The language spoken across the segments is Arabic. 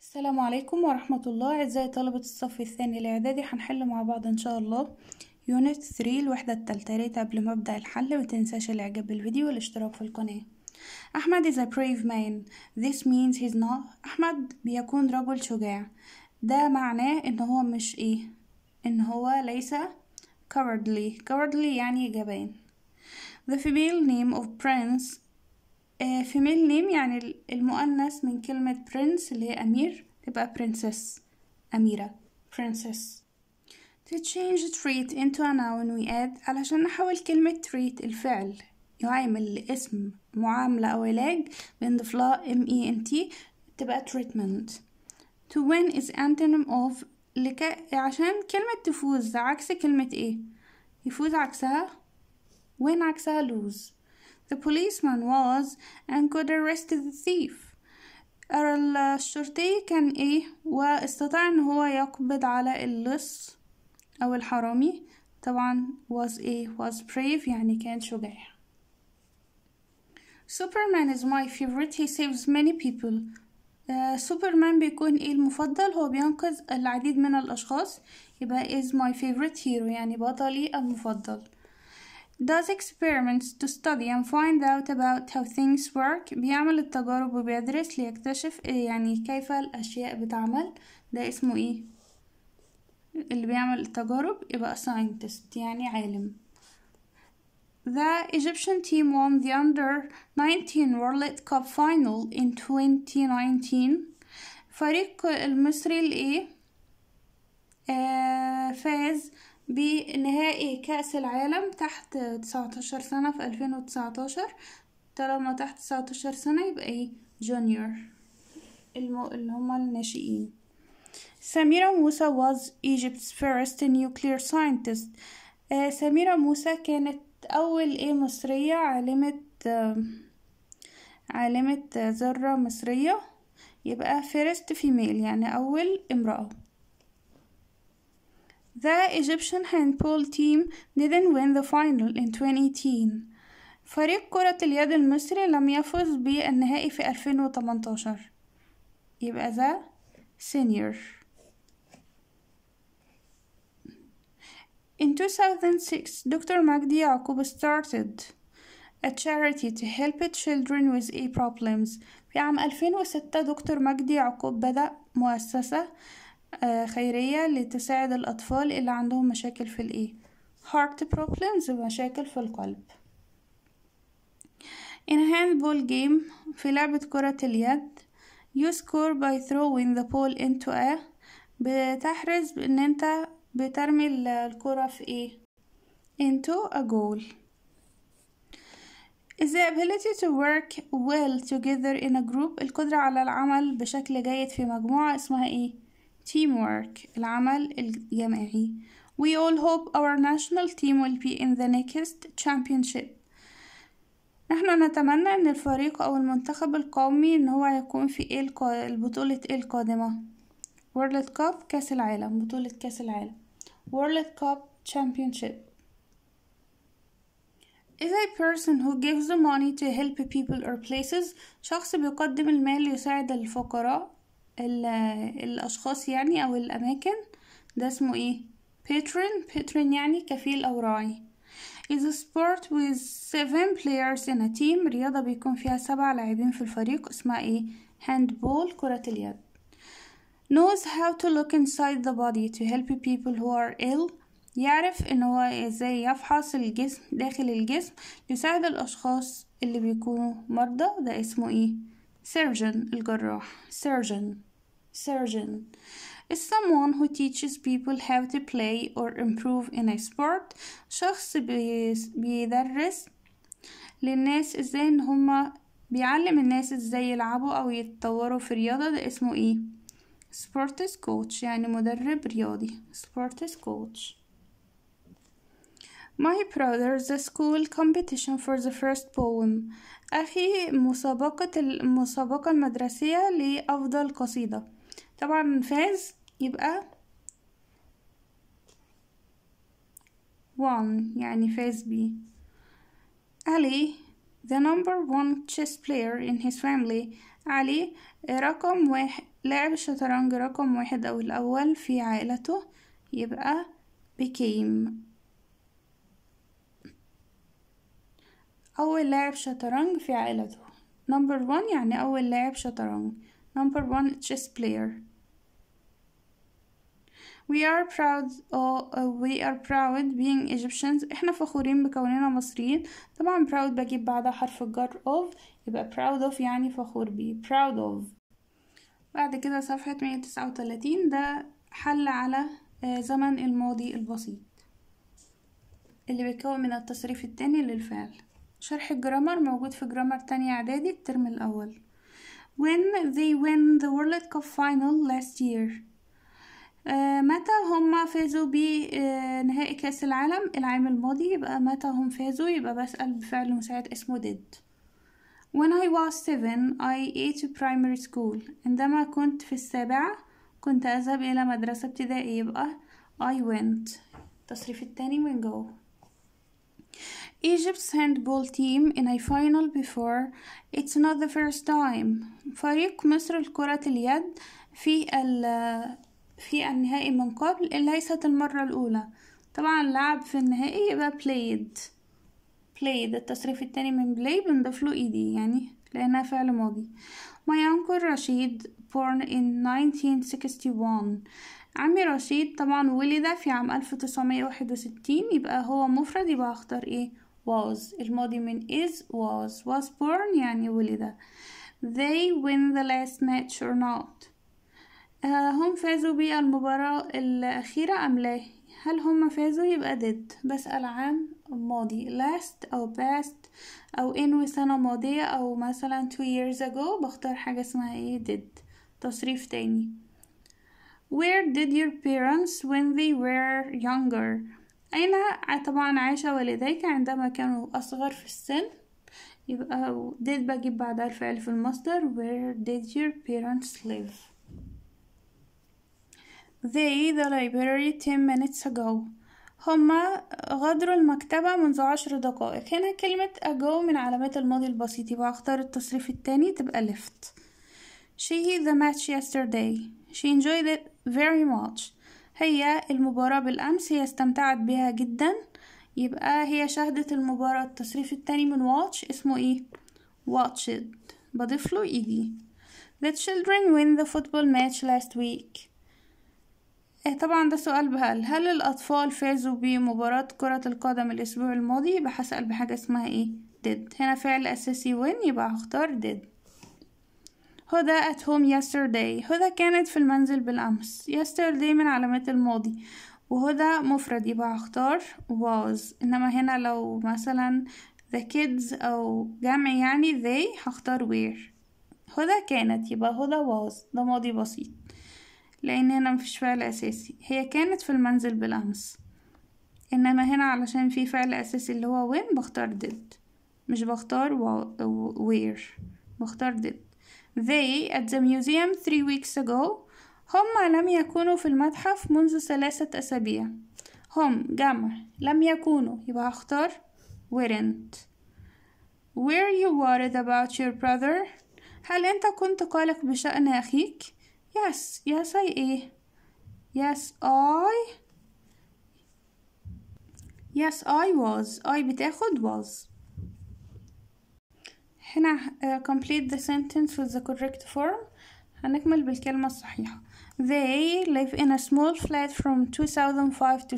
السلام عليكم ورحمة الله أعزائي طلبة الصف الثاني الإعدادي هنحل مع بعض إن شاء الله يونت 3 الوحدة التالتة ريت قبل ما أبدأ الحل متنساش الإعجاب بالفيديو والاشتراك في القناة أحمد is a brave man this means he's not أحمد بيكون رجل شجاع ده معناه إن هو مش إيه إن هو ليس cowardly cowardly يعني جبان the female name of prince آه، ميل نيم يعني المؤنث من كلمة برنس اللي هي أمير تبقى برنسس أميرة برنسس to change treat into a noun we add علشان نحول كلمة treat الفعل يعامل اسم معاملة أو علاج بنضيف لها e t تبقى treatment to win is antonym of لك... عشان كلمة تفوز عكس كلمة ايه يفوز عكسها win عكسها lose The policeman was and could arrest the thief. الشرطي كان ايه واستطاع ان هو يقبض على اللص او الحرامي طبعا was ايه was brave يعني كان شجاع Superman is my favorite he saves many people سوبرمان آه، سوبرمان بيكون ايه المفضل هو بينقذ العديد من الاشخاص يبقى is my favorite hero يعني بطلي المفضل does experiments to study and find out about how things work بيعمل التجارب وبيدرس ليكتشف إيه يعني كيف الأشياء بتعمل ده اسمه ايه اللي بيعمل التجارب يبقى scientist يعني عالم The Egyptian team won the under 19 World Cup final in 2019 فريق المصري الايه آه فاز بنهائي كأس العالم تحت 19 سنة في 2019 طالما تحت 19 سنة يبقى ايه جونيور اللي هما الناشئين سميرة موسى was Egypt's first nuclear scientist آه سميرة موسى كانت أول إيه مصرية عالمة آه عالمة ذرة مصرية يبقى first female يعني أول امرأة The Egyptian handball team didn't win the final in 2018 فريق كرة اليد المصري لم يفز بالنهائي في 2018 يبقى ذا senior In 2006, Dr. Magdi Yaqub started a charity to help children with e-problems. في عام 2006 دكتور مجدي يعقوب بدأ مؤسسة آه، خيرية لتساعد الأطفال اللي عندهم مشاكل في الإيه heart problems مشاكل في القلب In a handball game في لعبة كرة اليد you score by throwing the ball into a بتحرز ان انت بترمي الكرة في ايه into a goal is the ability to work well together in a group القدرة على العمل بشكل جيد في مجموعة اسمها ايه teamwork العمل الجماعي We all hope our national team will be in the next championship نحن نتمنى أن الفريق أو المنتخب القومي أن هو يكون في البطولة القادمة World Cup كأس العالم بطولة كأس العالم World Cup Championship is a person who gives the money to help people or places شخص بيقدم المال ليساعد الفقراء الاشخاص يعني او الاماكن ده اسمه ايه patron patron يعني كفيل او راعي is a sport with seven players in a team رياضة بيكون فيها سبع لاعبين في الفريق اسمها ايه handball كرة اليد knows how to look inside the body to help people who are ill يعرف ان هو ازاي يفحص الجسم داخل الجسم يساعد الاشخاص اللي بيكونوا مرضى ده اسمه ايه surgeon الجراح surgeon surgeon is someone who teaches people how to play or improve in a sport شخص بيدرس للناس ازاي ان هما بيعلم الناس ازاي يلعبوا او يتطوروا في الرياضة ده اسمه ايه سبورتس كوتش يعني مدرب رياضي سبورتس كوتش My brother the school competition for the first poem أخي مسابقة المسابقة المدرسية لأفضل قصيدة طبعا فاز يبقى won يعني فاز بي علي the number one chess player in his family علي رقم واحد لاعب الشطرنج رقم واحد أو الأول في عائلته يبقى became أول لاعب شطرنج في عائلته number one يعني أول لاعب شطرنج number one chess player. We are proud of, uh, we are proud being Egyptians احنا فخورين بكوننا مصريين طبعا proud بجيب بعدها حرف الجر of يبقى proud of يعني فخور بيه proud of بعد كده صفحة 139 ده حل على آه، زمن الماضي البسيط اللي بيتكون من التصريف التاني للفعل شرح الجرامر موجود في جرامر تانية اعدادي الترم الاول when they win the World Cup final last year آه، متى هم فازوا بنهائي كأس العالم العام الماضي يبقى متى هم فازوا يبقى بسأل بفعل مساعد اسمه did When I was seven I ate primary school عندما كنت في السابعة كنت أذهب إلى مدرسة ابتدائية يبقى I went التصريف التاني من جوه Egypt's handball team in a final before it's not the first time فريق مصر لكرة اليد في ال في النهائي من قبل ليست المرة الأولى طبعا لعب في النهائي يبقى played played التصريف التاني من play بنضيف له ايدي يعني لأنها فعل ماضي My uncle رشيد born in 1961 عمي رشيد طبعا ولد في عام 1961 يبقى هو مفرد يبقى هختار ايه was الماضي من is was was born يعني ولد they win the last match or not uh, هم فازوا بالمباراة الأخيرة أم لا هل هم فازوا يبقى did بسأل عن ماضي last أو past أو in وسنة ماضية أو مثلا two years ago بختار حاجة اسمها ايه did تصريف تاني Where did your parents when they were younger أين طبعا عاش والديك عندما كانوا أصغر في السن يبقى did بجيب بعدها الفعل في المصدر where did your parents live they the library 10 minutes ago هما غادروا المكتبة منذ عشر دقائق هنا كلمة ago من علامات الماضي البسيط يبقى هختار التصريف التاني تبقى left she the match yesterday she enjoyed it very much هي المباراة بالأمس هي استمتعت بيها جدا يبقى هي شهدت المباراة التصريف التاني من واتش اسمه ايه watched بضيف له ايدي The children win the football match last week إيه طبعا ده سؤال بهل هل الأطفال فازوا بمباراة كرة القدم الأسبوع الماضي بحسأل بحاجة اسمها ايه did هنا فعل أساسي win يبقى هختار did هدى at home yesterday هدى كانت في المنزل بالأمس yesterday من علامات الماضي وهدى مفرد يبقى هختار was إنما هنا لو مثلا the kids أو جمع يعني they هختار where هدى كانت يبقى هدى was ده ماضي بسيط لأن هنا مفيش فعل أساسي هي كانت في المنزل بالأمس إنما هنا علشان في فعل أساسي اللي هو when بختار did مش بختار where بختار did They at the museum three weeks ago هم لم يكونوا في المتحف منذ ثلاثة أسابيع هم جمع لم يكونوا يبقى أختار weren't Were you worried about your brother? هل أنت كنت قلق بشأن أخيك؟ Yes, yes I إيه Yes I Yes I was I بتاخد was هنا آه، complete the sentence with the correct form هنكمل بالكلمة الصحيحة They live in a small flat from 2005 to,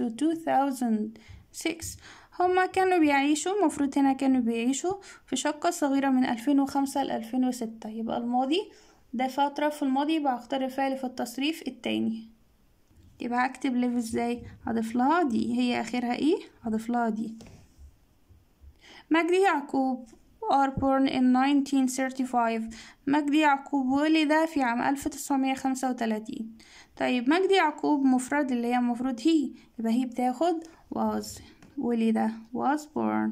2006 هما كانوا بيعيشوا المفروض هنا كانوا بيعيشوا في شقة صغيرة من 2005 ل 2006 يبقى الماضي ده فترة في الماضي بختار الفعل في التصريف التاني يبقى هكتب live ازاي هضيف لها دي هي اخرها ايه هضيف لها دي مجدي يعقوب أوربورن in 1935 مجدي يعقوب ولد في عام 1935 طيب مجدي يعقوب مفرد اللي هي مفرد هي يبقى هي بتاخد was ولد was born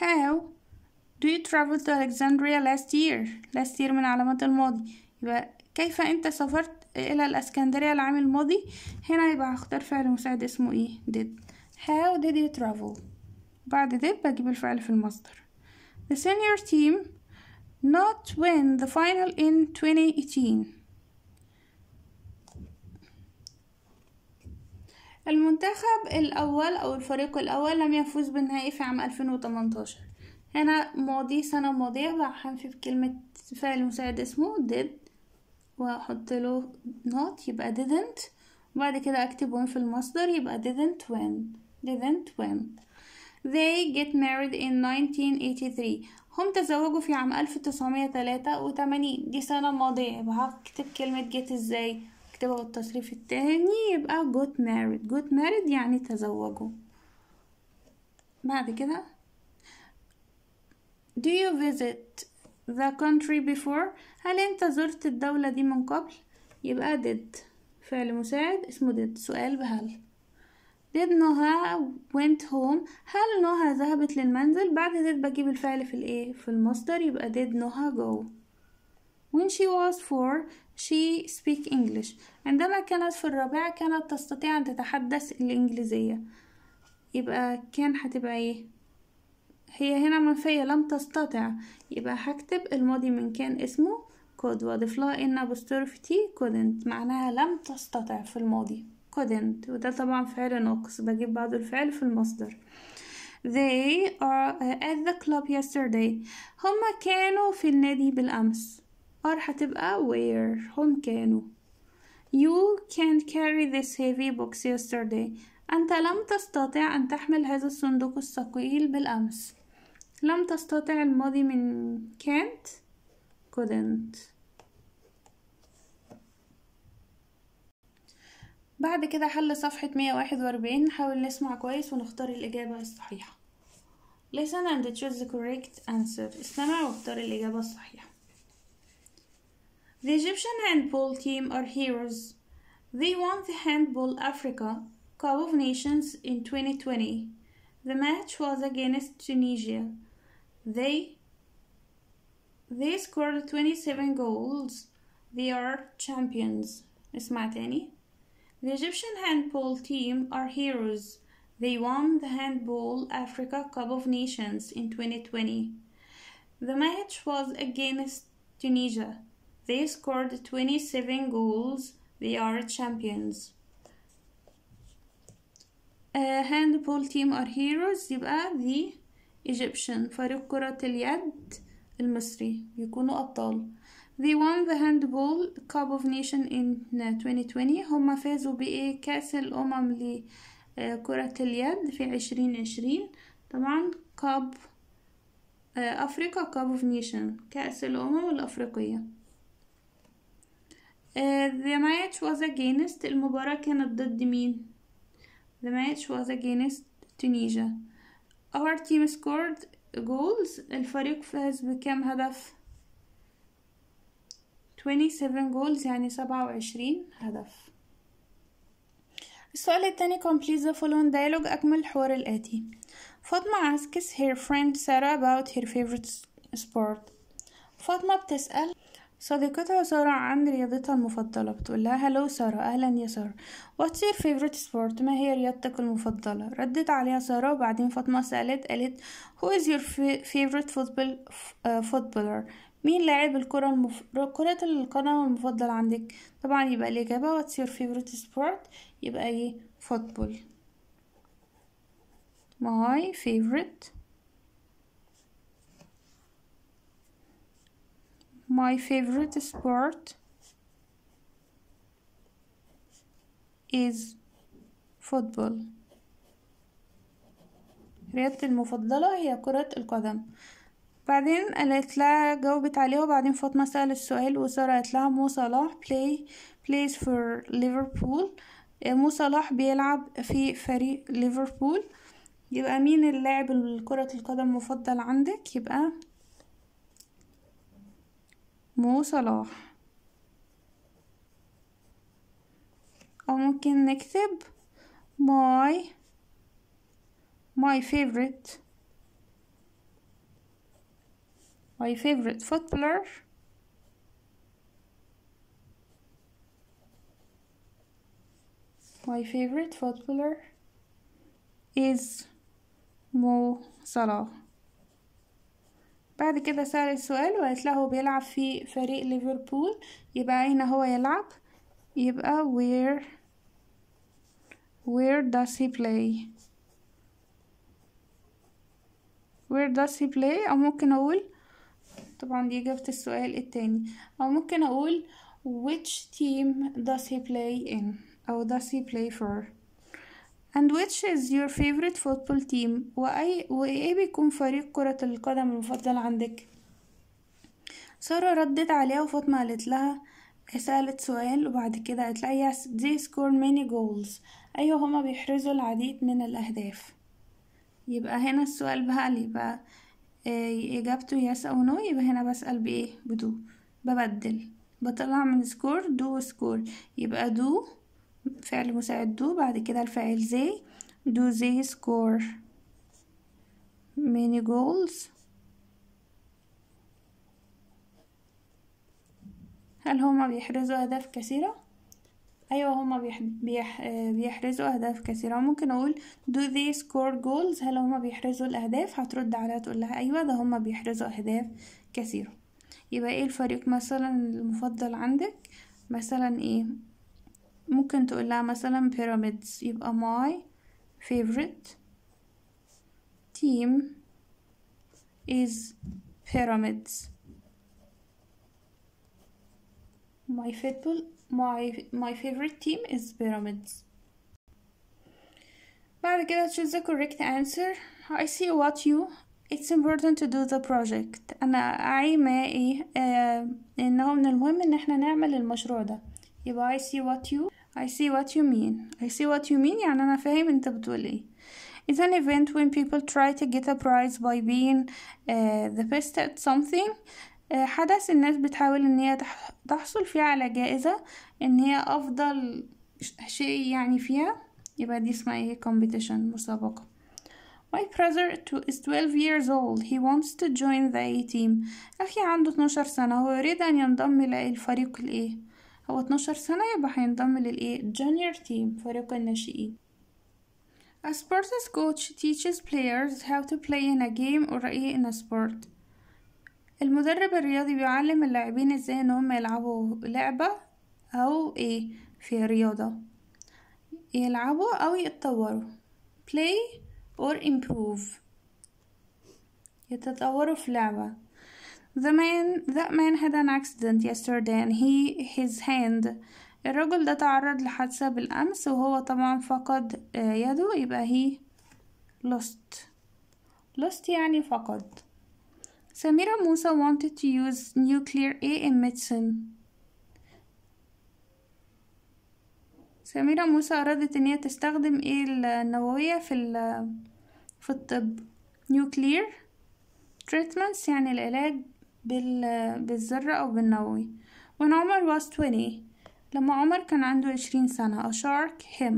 how do you travel to Alexandria last year last year من علامات الماضي يبقى كيف انت سافرت الى الاسكندريه العام الماضي هنا يبقى هختار فعل مساعد اسمه ايه did How did you travel بعد did بجيب الفعل في المصدر The senior team not win the final in 2018 المنتخب الأول أو الفريق الأول لم يفوز بالنهائي في عام 2018 هنا ماضي سنة ماضية هنفي كلمة فعل مساعد اسمه did وأحط له not يبقى didn't وبعد كده أكتب win في المصدر يبقى didn't win didn't win they get married in 1983 هم تزوجوا في عام 1983 دي سنة ماضية يبقى هكتب كلمة get ازاي اكتبها بالتصريف التاني يبقى got married got married يعني تزوجوا بعد كده do you visit the country before هل انت زرت الدولة دي من قبل يبقى did فعل مساعد اسمه did سؤال بهل did Noha went home هل نهى ذهبت للمنزل بعد did بجيب الفعل في الايه في المصدر يبقى did نهى go when she was four she speak English عندما كانت في الرابعة كانت تستطيع أن تتحدث الإنجليزية يبقى كان هتبقى ايه هي هنا منفية لم تستطع يبقى هكتب الماضي من كان اسمه could واضف لها ان apostrophe couldn't معناها لم تستطع في الماضي couldn't وده طبعا فعل ناقص بجيب بعد الفعل في المصدر they are at the club yesterday هما كانوا في النادي بالأمس are هتبقى where هم كانوا you can't carry this heavy box yesterday أنت لم تستطع أن تحمل هذا الصندوق الثقيل بالأمس لم تستطع الماضي من can't couldn't بعد كده حل صفحة 141 نحاول نسمع كويس ونختار الإجابة الصحيحة Listen and choose the correct answer استمع واختار الإجابة الصحيحة The Egyptian handball team are heroes They won the Handball Africa Cup of Nations in 2020 The match was against Tunisia They They scored 27 goals They are champions اسمع تاني The Egyptian handball team are heroes. They won the Handball Africa Cup of Nations in 2020. The match was against Tunisia. They scored 27 goals. They are champions. Uh, handball team are heroes يبقى the Egyptian فريق كرة اليد المصري بيكونوا أبطال they won the هاندبول كاب اوف نيشن in 2020 هما فازوا بايه كأس الأمم لكرة اليد في 2020 طبعا كاب أفريقيا كاب اوف نيشن كأس الأمم الأفريقية the match was against المباراة كانت ضد مين the match was against Tunisia our team scored goals الفريق فاز بكام هدف 27 goals يعني 27 هدف السؤال الثاني complete the following dialogue أكمل الحوار الآتي فاطمة asks her friend Sarah about her favorite sport فاطمة بتسأل صديقتها سارة عن رياضتها المفضلة بتقول لها هلو سارة أهلا يا سارة What's your favorite sport ما هي رياضتك المفضلة ردت عليها سارة وبعدين فاطمة سألت قالت Who is your favorite football آه، footballer مين لاعب الكرة المف... كرة القدم المفضل عندك طبعا يبقى الإجابة واتس يور فيفورت سبورت يبقى ايه فوتبول my favorite my favorite sport is football رياضتي المفضلة هي كرة القدم بعدين قالت لها جاوبت عليها وبعدين فاطمة سألت السؤال وسارة قالت لها مو صلاح بلاي بلايز فور ليفربول مو صلاح بيلعب في فريق ليفربول يبقى مين اللاعب الكرة القدم المفضل عندك يبقى مو صلاح أو ممكن نكتب my my favorite my favorite footballer my favorite footballer is مو صلاح بعد كده سأل السؤال وقالت له بيلعب في فريق ليفربول يبقى أين هو يلعب يبقى where where does he play where does he play أو ممكن أقول طبعا دي إجابة السؤال التاني أو ممكن أقول which team does he play in أو does he play for and which is your favorite football team وأي وإيه بيكون فريق كرة القدم المفضل عندك سارة ردت عليها وفاطمة قالت لها سألت سؤال وبعد كده قالت لها yes they score many goals أيوة هما بيحرزوا العديد من الأهداف يبقى هنا السؤال بقى يبقى إجابته إيه، يس أو نو يبقى هنا بسأل بإيه بدو ببدل بطلع من سكور دو سكور يبقى دو فعل مساعد دو بعد كده الفعل زي دو زي سكور ميني جولز هل هما بيحرزوا أهداف كثيرة؟ أيوة هما بيح... بيح... بيحرزوا أهداف كثيرة ممكن أقول do they score goals هل هما بيحرزوا الأهداف هترد عليها تقول لها أيوة ده هما بيحرزوا أهداف كثيرة يبقى إيه الفريق مثلا المفضل عندك مثلا إيه ممكن تقول لها مثلا pyramids يبقى my favorite team is pyramids my football my my favorite team is pyramids But كده choose the correct answer I see what you it's important to do the project انا I may انه uh, من المهم ان احنا نعمل المشروع ده يبقى I see what you I see what you mean I see what you mean يعني انا فاهم انت بتقول ايه It's an event when people try to get a prize by being uh, the best at something حدث الناس بتحاول ان هي تحصل فيه على جائزة ان هي افضل شيء يعني فيها يبقى دي اسمها ايه competition مسابقة My brother is 12 years old. He wants to join the A-team. أخي عنده 12 سنة. هو يريد أن ينضم للفريق الإيه؟ هو 12 سنة يبقى هينضم للإيه؟ Junior team فريق الناشئين. A sports coach teaches players how to play in a game or in a sport. المدرب الرياضي بيعلم اللاعبين ازاي ان هم يلعبوا لعبة او ايه في رياضة يلعبوا او يتطوروا play or improve يتطوروا في لعبة The man, that man had an accident yesterday and he, his hand الرجل ده تعرض لحادثة بالأمس وهو طبعا فقد آه، يده يبقى he lost lost يعني فقد Samira Musa wanted to use nuclear A in medicine. سميرة موسى أرادت إن هي تستخدم إيه النووية في ال في الطب nuclear treatments يعني العلاج بال بالذرة أو بالنووي when عمر was 20 لما عمر كان عنده عشرين سنة a shark him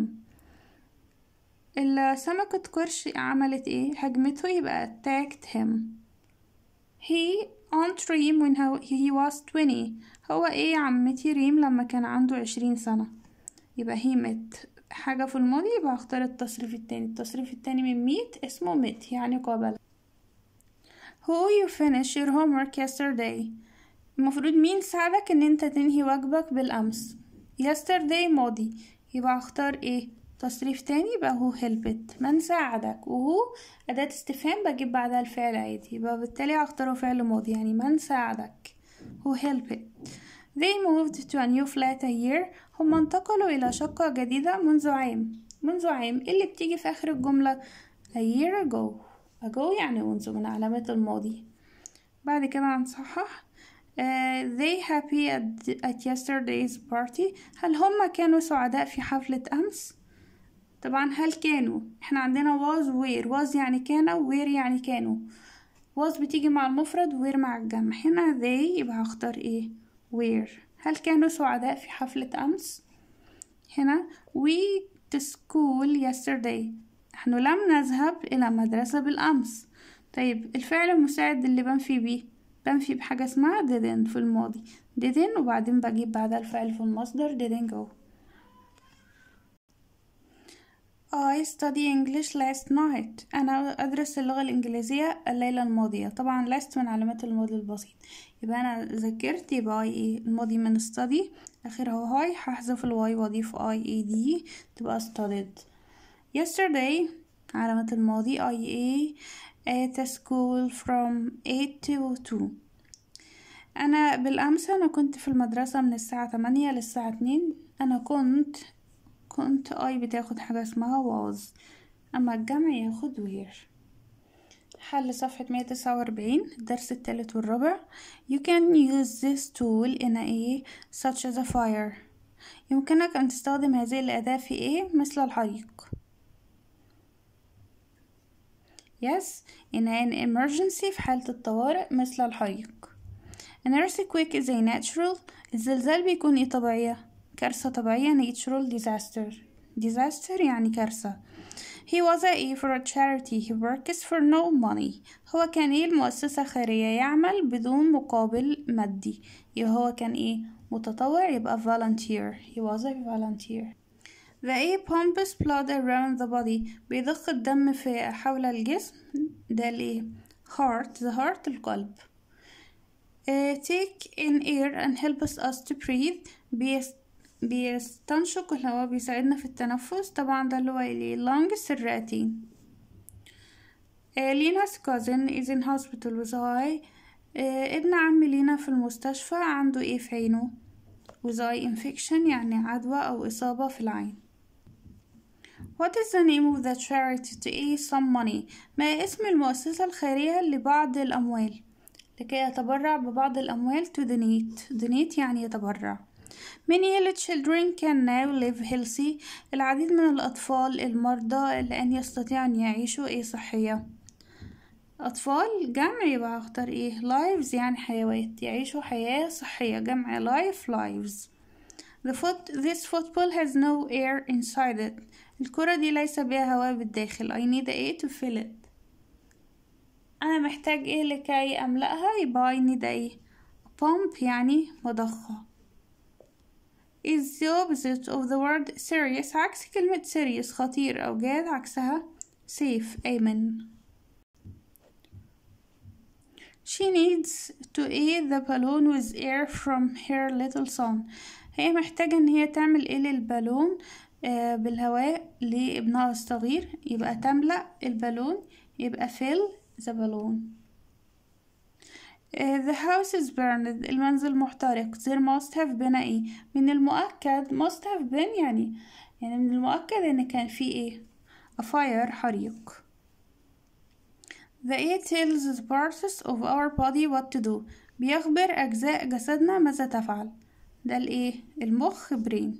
السمكة قرش عملت ايه هجمته يبقى attacked him he أونت ريم when he was 20 هو ايه عمتي ريم لما كان عنده عشرين سنة يبقى هي مت حاجة في الماضي يبقى هختار التصريف التاني التصريف التاني من ميت اسمه ميت يعني قابل who you finish your homework yesterday المفروض مين ساعدك ان انت تنهي واجبك بالامس yesterday ماضي يبقى هختار ايه تصريف تاني بقى هو هيلبت من ساعدك وهو أداة استفهام بجيب بعدها الفعل عادي يبقى بالتالي هختاره فعل ماضي يعني من ساعدك هو هيلبت they moved to a new flat a year هما انتقلوا إلى شقة جديدة منذ عام منذ عام اللي بتيجي في آخر الجملة a year ago ago يعني منذ من علامات الماضي بعد كده هنصحح Uh, they happy at, at yesterday's party هل هم كانوا سعداء في حفلة أمس؟ طبعا هل كانوا احنا عندنا was were was يعني كان were يعني كانوا was بتيجي مع المفرد were مع الجمع هنا they يبقى هختار ايه وير هل كانوا سعداء في حفلة أمس هنا we to school yesterday نحن لم نذهب إلى مدرسة بالأمس طيب الفعل المساعد اللي بنفي بيه بنفي بحاجة اسمها didn't في الماضي didn't وبعدين بجيب بعدها الفعل في المصدر didn't go I study English last night أنا أدرس اللغة الإنجليزية الليلة الماضية طبعا last من علامات الماضي البسيط يبقى أنا ذكرت يبقى I إيه الماضي من study آخرها هاي هحذف الواي وأضيف I A e D e تبقى studied yesterday علامة الماضي I A at school from 8 to 2 أنا بالأمس أنا كنت في المدرسة من الساعة 8 للساعة 2 أنا كنت كنت اي بتاخد حاجة اسمها was اما الجمع ياخد وير حل صفحة 149 الدرس التالت والرابع You can use this tool in A such as a fire يمكنك أن تستخدم هذه الأداة في إيه مثل الحريق Yes in an emergency في حالة الطوارئ مثل الحريق An earthquake is a natural الزلزال بيكون إيه طبيعية كارثة طبيعية natural disaster disaster يعني كارثة He was a for a charity he works for no money هو كان ايه المؤسسة خيرية يعمل بدون مقابل مادي يبقى هو كان ايه متطوع يبقى volunteer he was a volunteer The A pumps blood around the body بيضخ الدم في حول الجسم ده الايه heart the heart القلب uh, take in air and helps us to breathe بيست بيستنشق الهواء بيساعدنا في التنفس طبعا ده اللي هو اللي لونج الرئتين آه، لينا cousin از ان هوسبيتال with آه، ابن عم لينا في المستشفى عنده ايه في عينه with انفكشن يعني عدوى أو إصابة في العين What is the name of the charity to aid some money ما اسم المؤسسة الخيرية لبعض الأموال لكي يتبرع ببعض الأموال to donate donate يعني يتبرع Many children can now live healthy العديد من الأطفال المرضى الآن يستطيعوا أن يعيشوا إيه صحية أطفال جمع يبقى هختار إيه lives يعني حيوات يعيشوا حياة صحية جمع life lives The foot, this football has no air inside it. الكرة دي ليس بها هواء بالداخل. I need a to fill it. أنا محتاج إيه لكي أملأها؟ يبقى I need a pump يعني مضخة. is the opposite of the word serious عكس كلمة serious خطير أو جاد عكسها safe آمن She needs to aid the balloon with air from her little son هي محتاجة إن هي تعمل إيه للبالون آه بالهواء لابنها الصغير يبقى تملأ البالون يبقى fill the balloon The house is burned المنزل محترق There must have been ايه من المؤكد must have been يعني يعني من المؤكد ان كان في ايه a fire حريق The air tells the parts of our body what to do بيخبر أجزاء جسدنا ماذا تفعل ده الايه المخ brain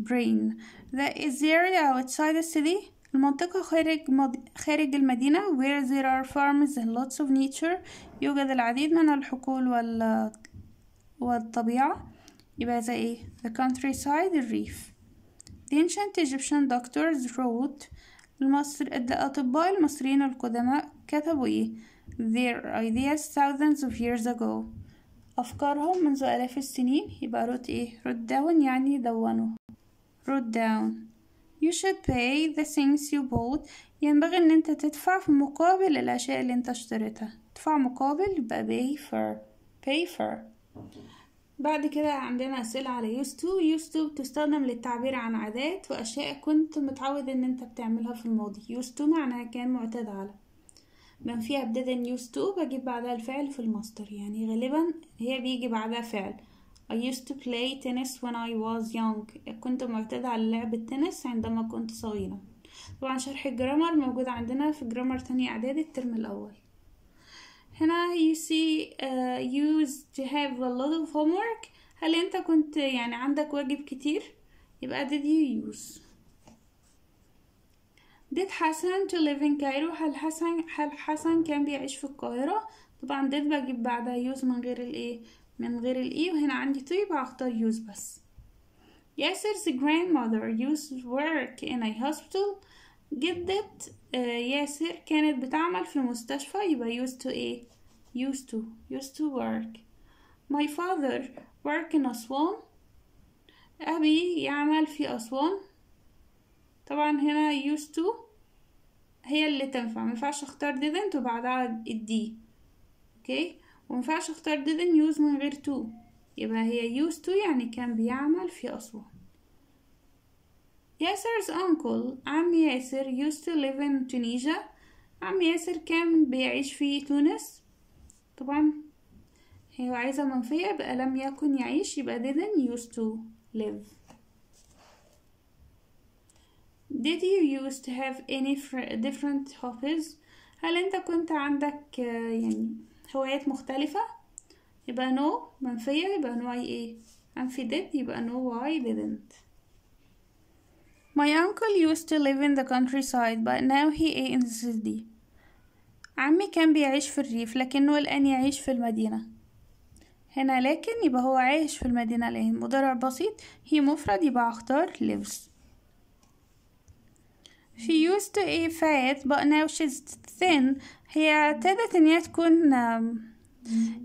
brain The is the area outside the city المنطقة خارج, مد... خارج المدينة where there are farms and lots of nature يوجد العديد من الحقول وال... والطبيعة يبقى زي ايه the countryside الريف the ancient Egyptian doctors wrote المصر الأطباء المصريين القدماء كتبوا ايه their ideas thousands of years ago أفكارهم منذ آلاف السنين يبقى رد ايه wrote down يعني دونوا wrote down you should pay the things you bought ينبغي ان انت تدفع في مقابل الاشياء اللي انت اشتريتها تدفع مقابل يبقى pay for pay for بعد كده عندنا أسئلة على used to used to بتستخدم للتعبير عن عادات وأشياء كنت متعود إن أنت بتعملها في الماضي used to معناها كان معتاد على من فيها بدل used to بجيب بعدها الفعل في المصدر يعني غالبا هي بيجي بعدها فعل I used to play tennis when I was young كنت معتادة على لعب التنس عندما كنت صغيرة طبعا شرح الجرامر موجود عندنا في جرامر تانية اعدادي الترم الاول هنا you see uh, you have a lot of homework هل انت كنت يعني عندك واجب كتير يبقى did you use did حسن to live in Cairo هل حسن هل حسن كان بيعيش في القاهرة طبعا did بجيب بعدها use من غير الايه من غير الاي e، وهنا عندي تو يبقى هختار يوز بس ياسر's grandmother used to work in a hospital جدة آه، ياسر كانت بتعمل في مستشفى يبقى used to ايه used to used to work my father work in أسوان أبي يعمل في أسوان طبعا هنا used to هي اللي تنفع مينفعش اختار didn't وبعدها الدي اوكي okay. ومنفعش اختار didn't use من غير to يبقى هي used to يعني كان بيعمل في أسوان ياسر's uncle عم ياسر used to live in Tunisia عم ياسر كان بيعيش في تونس طبعا هي عايزة منفية يبقى لم يكن يعيش يبقى didn't used to live Did you used to have any different hobbies؟ هل انت كنت عندك آه، يعني هوايات مختلفة يبقى نو منفية يبقى نو اي ايه انفيدت يبقى نو واي didn't My uncle used to live in the countryside but now he is in the city عمي كان بيعيش في الريف لكنه الآن يعيش في المدينة هنا لكن يبقى هو عايش في المدينة الآن مضارع بسيط هي مفرد يبقى هختار lives She used to eat fat but now she's thin هي ابتدت ان هي تكون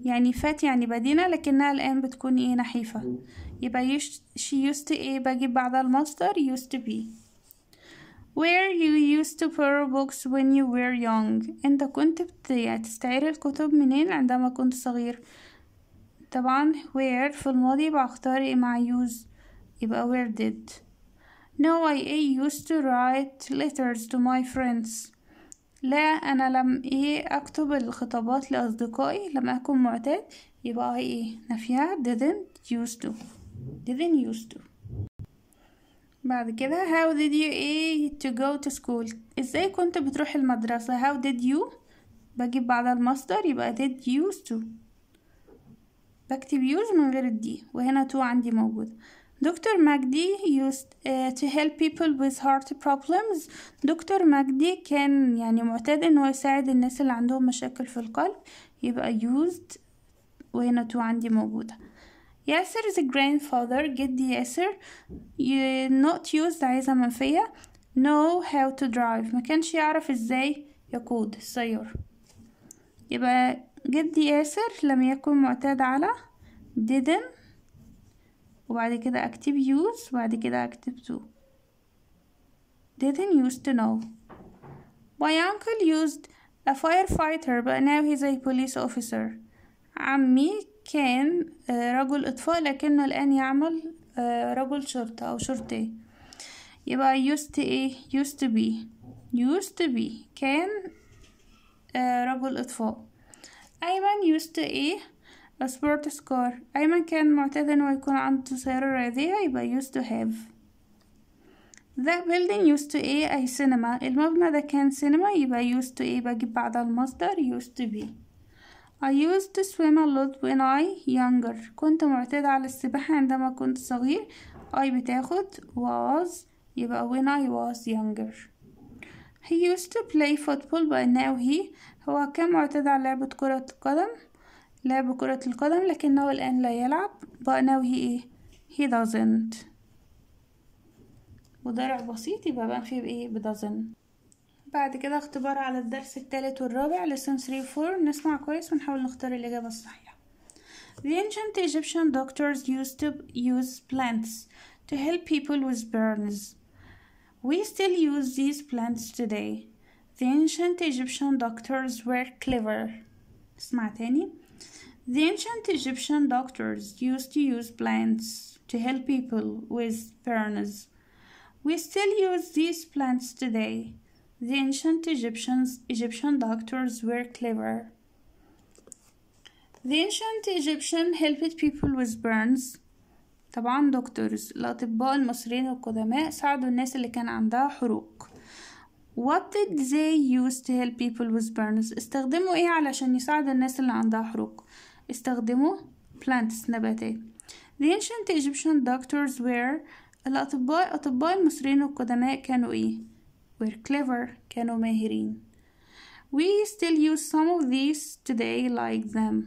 يعني فات يعني بدينة لكنها الآن بتكون ايه نحيفة يبقى she used to ايه بجيب بعض المصدر used to be where you used to borrow books when you were young انت كنت بت... يعني تستعير الكتب منين عندما كنت صغير طبعا where في الماضي بختار إيه مع use يبقى where did No, I used to write letters to my friends. لا أنا لم إيه أكتب الخطابات لأصدقائي لم أكن معتاد يبقى إيه نفيا didn't used to didn't used to بعد كده how did you إيه to go to school إزاي كنت بتروح المدرسة how did you بجيب بعد المصدر يبقى did used to بكتب use من غير الدي وهنا تو عندي موجود دكتور مجدي used uh, to help people with heart problems. دكتور مجدي كان يعني معتاد انه يساعد الناس اللي عندهم مشاكل في القلب يبقى used وهنا تو عندي موجودة ياسر a grandfather جدي ياسر not used عايزة منفية know how to drive ما كانش يعرف ازاي يقود السيارة يبقى جدي ياسر لم يكن معتاد على didn't وبعد كده اكتب use وبعد كده اكتب to didn't used to know my uncle used a firefighter but now he's a police officer عمي كان رجل إطفاء لكنه الآن يعمل رجل شرطة أو شرطي يبقى used to إيه used to be used to be كان رجل إطفاء أيمن used to إيه سبورت سكار أيمن كان معتاد إنه يكون عنده سيارة رياضية يبقى used to have that building used to a أي سينما المبنى ده كان سينما يبقى used to a بجيب بعد المصدر used to be I used to swim a lot when I younger كنت معتاد على السباحة عندما كنت صغير I بتاخد was يبقى when I was younger He used to play football but now he هو كان معتاد على لعبة كرة القدم لعب كرة القدم لكنه الآن لا يلعب but now he إيه he doesn't مضارع بسيط يبقى بنفي بإيه بدازن بعد كده اختبار على الدرس التالت والرابع lesson 3 4 نسمع كويس ونحاول نختار الإجابة الصحيحة The ancient Egyptian doctors used to use plants to help people with burns. We still use these plants today. The ancient Egyptian doctors were clever. اسمع تاني The ancient Egyptian doctors used to use plants to help people with burns. We still use these plants today. The ancient Egyptians, Egyptian doctors were clever. The ancient Egyptian helped people with burns. طبعا doctors الأطباء المصريين القدماء ساعدوا الناس اللي كان عندها حروق What did they use to help people with burns؟ استخدموا ايه علشان يساعد الناس اللي عندها حروق؟ استخدموا plants نباتات The ancient Egyptian doctors were الأطباء أطباء المصريين القدماء كانوا إيه were clever كانوا ماهرين We still use some of these today like them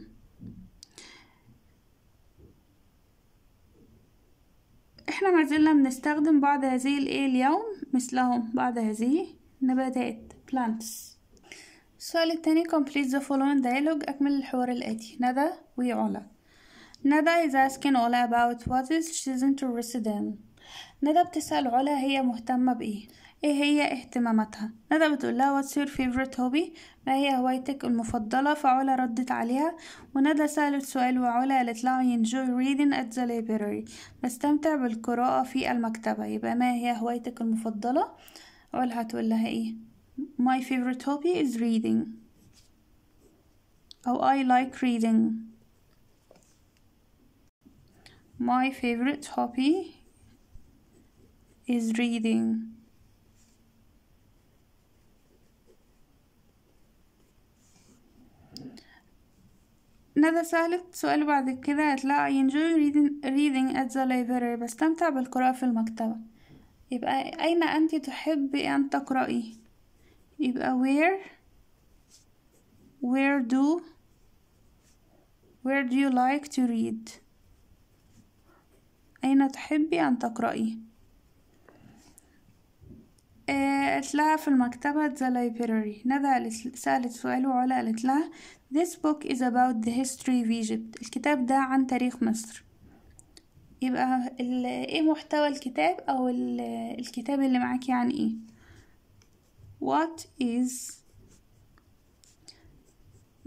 احنا ما زلنا بنستخدم بعض هذه الايه اليوم مثلهم بعض هذه النباتات plants السؤال الثاني complete the following dialogue أكمل الحوار الآتي ندى وعلا ندى is asking علا about what is she's interested in ندى بتسأل علا هي مهتمة بإيه إيه هي اهتماماتها ندى بتقول لها what's your favorite hobby ما هي هوايتك المفضلة فعلا ردت عليها وندى سألت سؤال وعلا قالت لها I enjoy reading at the library بستمتع بالقراءة في المكتبة يبقى ما هي هوايتك المفضلة علا هتقول لها إيه My favorite hobby is reading. Oh, I like reading. My favorite hobby is reading. ندى سألت سؤال بعد كده هتلاقي I enjoy reading, reading at the library بستمتع بالقراءة في المكتبة يبقى أين أنت تحبي أن تقرأي؟ يبقى where where do where do you like to read أين تحبي أن تقرأي قالت آه، لها في المكتبة the library ندى سألت سؤال وعلا قالت لها this book is about the history of Egypt الكتاب ده عن تاريخ مصر يبقى ايه محتوى الكتاب او الكتاب اللي معاكي عن ايه What is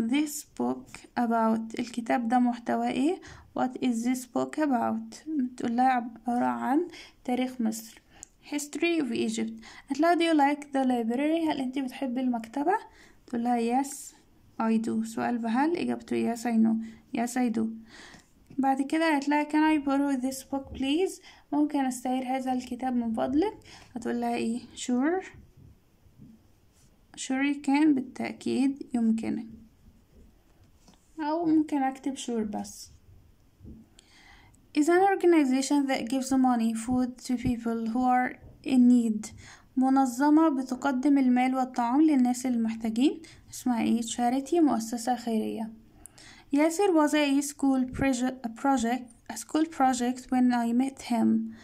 this book about الكتاب ده محتوى ايه What is this book about بتقول لها عبارة عن تاريخ مصر History of Egypt هتقول Do you like the library هل انت بتحبي المكتبة تقول لها yes I do سؤال بهل إجابته yes I know yes I do بعد كده هتلاقي can I borrow this book please ممكن استعير هذا الكتاب من فضلك هتقول لها ايه sure كان بالتأكيد يمكنك أو ممكن أكتب شور بس is an organization that gives money food to people who are in need منظمة بتقدم المال والطعام للناس المحتاجين اسمها ايه charity مؤسسة خيرية ياسر was a school project a school project when I met him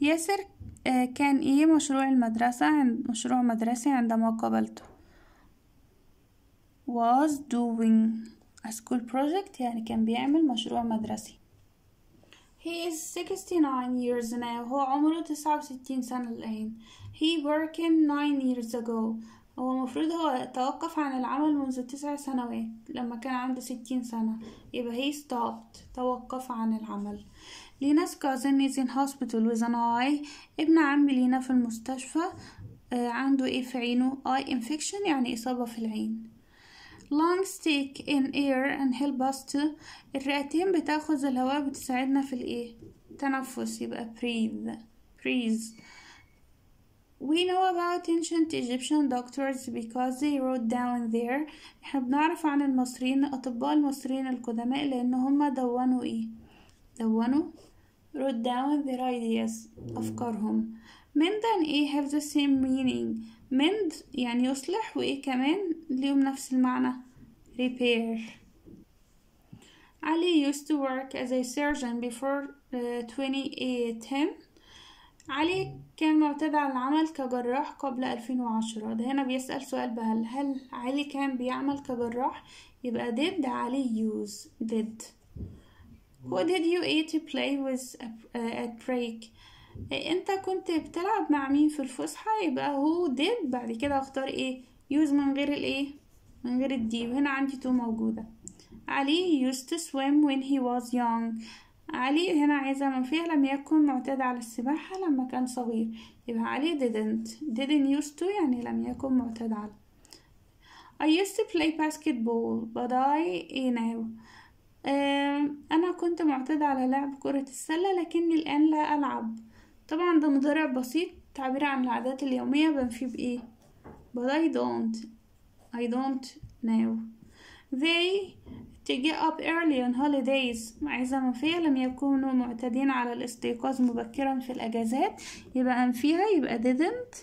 ياسر آه، كان ايه مشروع المدرسة مشروع مدرسي عندما قابلته was doing a school project يعني كان بيعمل مشروع مدرسي He is 69 years now هو عمره 69 سنة الآن He working 9 years ago هو المفروض هو توقف عن العمل منذ 9 سنوات لما كان عنده 60 سنة يبقى he stopped توقف عن العمل لينا's cousin is in hospital with an eye ابن عم لينا في المستشفى آه، عنده ايه في عينه eye infection يعني إصابة في العين long stick in air and help us to الرئتين بتاخذ الهواء بتساعدنا في الايه تنفس يبقى breathe breathe We know about ancient Egyptian doctors because they wrote down there احنا بنعرف عن المصريين الأطباء المصريين القدماء لأن هما دونوا ايه دونوا wrote down their ideas أفكارهم mend and A have the same meaning mend يعني يصلح و A كمان ليهم نفس المعنى repair Ali used to work as a surgeon before uh, 2010 Ali كان معتاد على العمل كجراح قبل 2010 ده هنا بيسأل سؤال بهل هل علي كان بيعمل كجراح يبقى did علي use did What did you eat to play with at break؟ إيه، انت كنت بتلعب مع مين في الفسحة يبقى هو ديد بعد كده هختار ايه يوز من غير الايه من غير الدي وهنا عندي تو موجودة علي يوز تو سويم وين هي واز يونج علي هنا عايزة من فيها لم يكن معتاد على السباحة لما كان صغير يبقى علي didn't didn't used to يعني لم يكن معتاد على I used to play basketball but I now أنا كنت معتاد على لعب كرة السلة لكني الآن لا ألعب طبعا ده مضارع بسيط تعبير عن العادات اليومية بنفيه بإيه but I don't I don't know they to get up early on holidays ما فيها لم يكونوا معتادين على الاستيقاظ مبكرا في الأجازات يبقى أنفيها يبقى didn't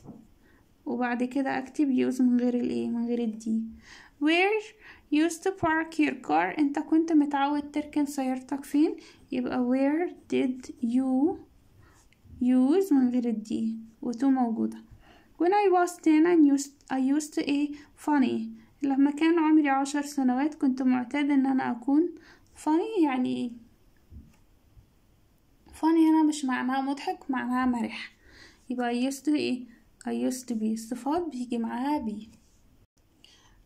وبعد كده أكتب use من غير الإيه من غير الدي where used to park your car أنت كنت متعود تركن سيارتك فين يبقى where did you يوز من غير الدي و تو موجودة when I was ten I used, I used to a funny لما كان عمري عشر سنوات كنت معتاد ان انا اكون funny يعني ايه funny هنا مش معناها مضحك معناها مرح يبقى I used to ايه I used to be الصفات بيجي معاها بي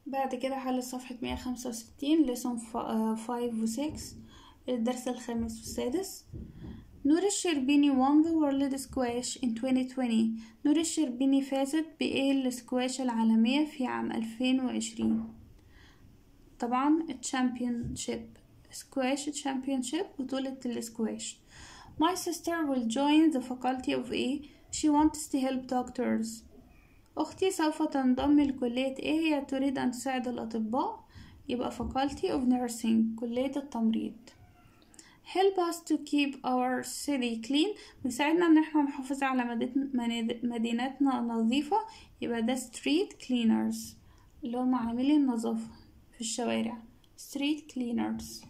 بعد كده حل صفحة مية خمسة وستين lesson آه، five و 6 الدرس الخامس والسادس نور الشربيني won the world squash in 2020 نور الشربيني فازت بإيه السكواش العالمية في عام 2020 طبعا championship squash championship بطولة السكواش My sister will join the faculty of A she wants to help doctors أختي سوف تنضم لكلية A هي تريد أن تساعد الأطباء يبقى faculty of nursing كلية التمريض help us to keep our city clean بيساعدنا ان احنا نحافظ على مدينتنا نظيفة يبقى ده street cleaners اللي هم عاملين النظافة في الشوارع street cleaners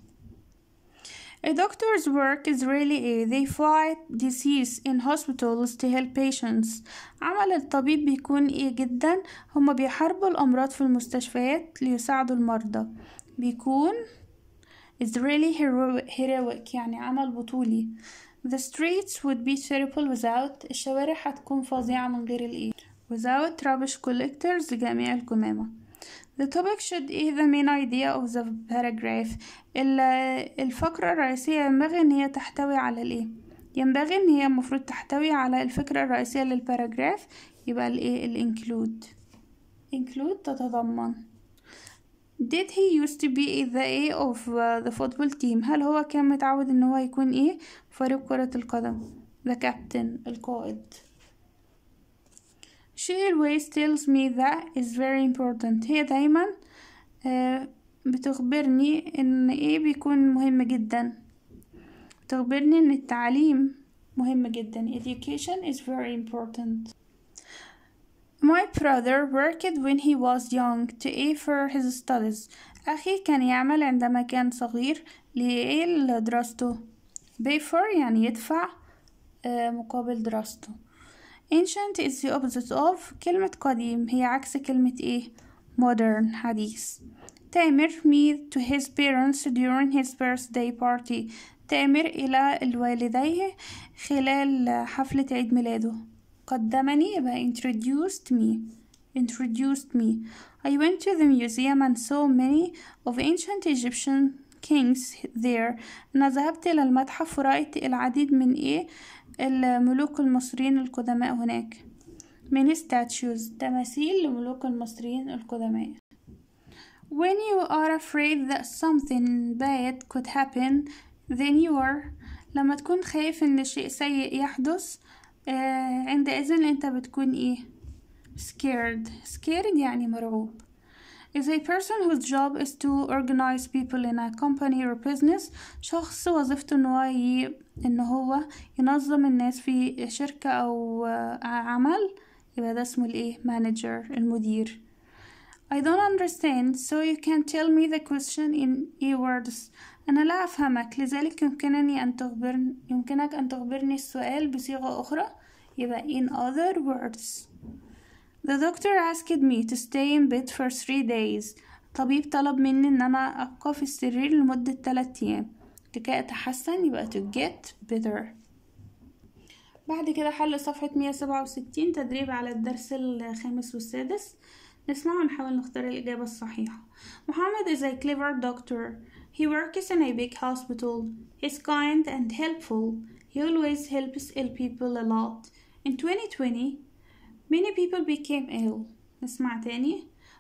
A doctor's work is really a they fight disease in hospitals to help patients. عمل الطبيب بيكون ايه جدا هما بيحاربوا الأمراض في المستشفيات ليساعدوا المرضى بيكون is hero heroic يعني عمل بطولي The streets would be terrible without الشوارع هتكون فظيعة من غير الإيه e. without rubbish collectors جميع الكمامة The topic should be the main idea of the paragraph ال الفقرة الرئيسية ينبغي إن هي تحتوي على الإيه e. ينبغي إن هي المفروض تحتوي على الفكرة الرئيسية للباراجراف يبقى الإيه e الإنكلود include تتضمن did he used to be the A of the football team هل هو كان متعود ان هو يكون ايه فريق كرة القدم the captain القائد she always tells me that is very important هي دايما بتخبرني ان ايه بيكون مهم جدا بتخبرني ان التعليم مهم جدا education is very important My brother worked when he was young to pay for his studies. أخي كان يعمل عندما كان صغير ليعيل دراسته. Pay for يعني يدفع مقابل دراسته. Ancient is the opposite of كلمة قديم هي عكس كلمة إيه؟ modern حديث. تامر meet to his parents during his birthday party. تامر إلى الوالديه خلال حفلة عيد ميلاده. قدمني يبقى introduced me introduced me I went to the museum and saw many of ancient Egyptian kings there أنا ذهبت إلى المتحف ورأيت العديد من إيه الملوك المصريين القدماء هناك من statues تماثيل لملوك المصريين القدماء When you are afraid that something bad could happen then you are لما تكون خايف إن شيء سيء يحدث And عند إذن أنت بتكون إيه scared scared يعني مرعوب is a person whose job is to organize people in a company or business شخص وظيفته ان هو ان هو ينظم الناس في شركة او عمل يبقى ده اسمه الايه manager المدير I don't understand so you can tell me the question in e words أنا لا أفهمك لذلك يمكنني أن تخبر يمكنك أن تخبرني السؤال بصيغة أخرى يبقى in other words The doctor asked me to stay in bed for three days الطبيب طلب مني إن أنا أبقى في السرير لمدة تلات أيام لكي أتحسن يبقى to get better بعد كده حل صفحة 167 تدريب على الدرس الخامس والسادس نسمع ونحاول نختار الإجابة الصحيحة محمد is a clever doctor He works in a big hospital. He's kind and helpful. He always helps ill people a lot. In 2020, many people became ill. نسمع